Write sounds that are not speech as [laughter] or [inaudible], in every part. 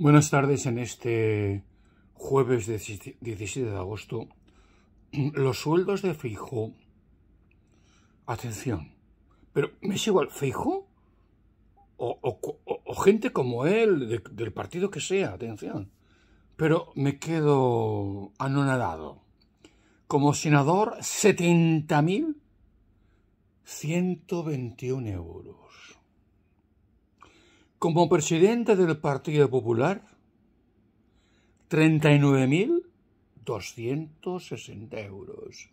Buenas tardes en este jueves 17 de agosto. [clears throat] Los sueldos de fijo, atención, pero ¿me es igual fijo? O, gente como él, del partido que sea, atención. Pero me quedo anonadado. Como senador, 70.121 euros como presidente del Partido Popular 39.260 euros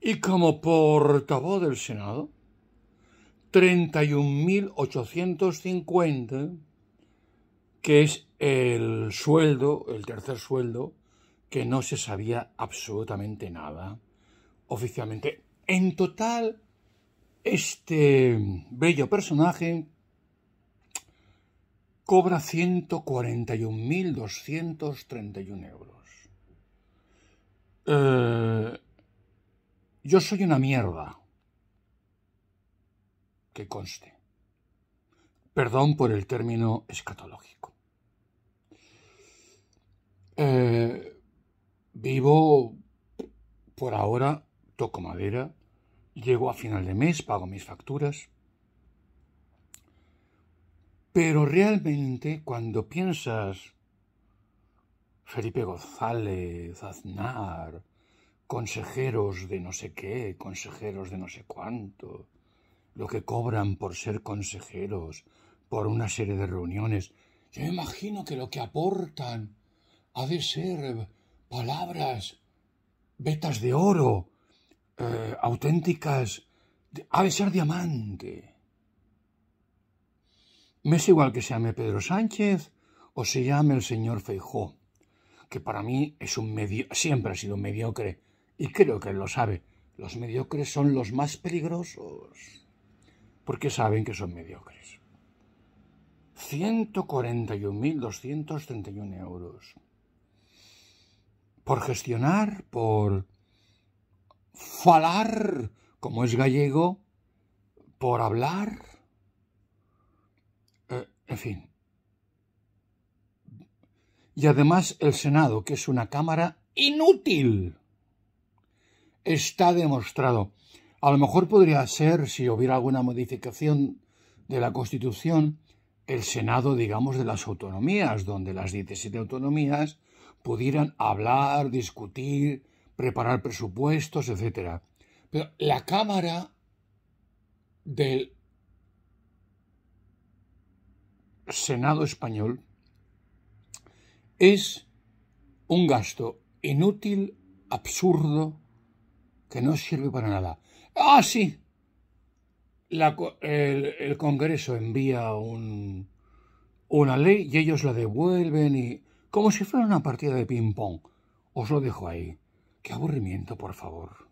y como portavoz del Senado 31.850 que es el sueldo, el tercer sueldo, que no se sabía absolutamente nada oficialmente. En total, este bello personaje cobra 141.231 euros. Eh, yo soy una mierda. Que conste. Perdón por el término escatológico. Eh, vivo por ahora, toco madera, llego a final de mes, pago mis facturas pero realmente cuando piensas Felipe González, Aznar, consejeros de no sé qué, consejeros de no sé cuánto, lo que cobran por ser consejeros, por una serie de reuniones, yo me imagino que lo que aportan ha de ser palabras, vetas de oro, eh, auténticas, ha de ser diamante. Me es igual que se llame Pedro Sánchez o se llame el señor Feijó, que para mí es un medio, siempre ha sido mediocre, y creo que él lo sabe. Los mediocres son los más peligrosos, porque saben que son mediocres. 141.231 euros. Por gestionar, por falar, como es gallego, por hablar en fin. Y además el Senado, que es una Cámara inútil. Está demostrado. A lo mejor podría ser, si hubiera alguna modificación de la Constitución, el Senado, digamos, de las autonomías, donde las 17 autonomías pudieran hablar, discutir, preparar presupuestos, etc. Pero la Cámara del Senado español es un gasto inútil, absurdo, que no sirve para nada. Ah, sí. el, Congreso envía una ley y ellos la devuelven y... como si fuera una partida de ping-pong. Os lo dejo ahí. Qué aburrimiento, por favor.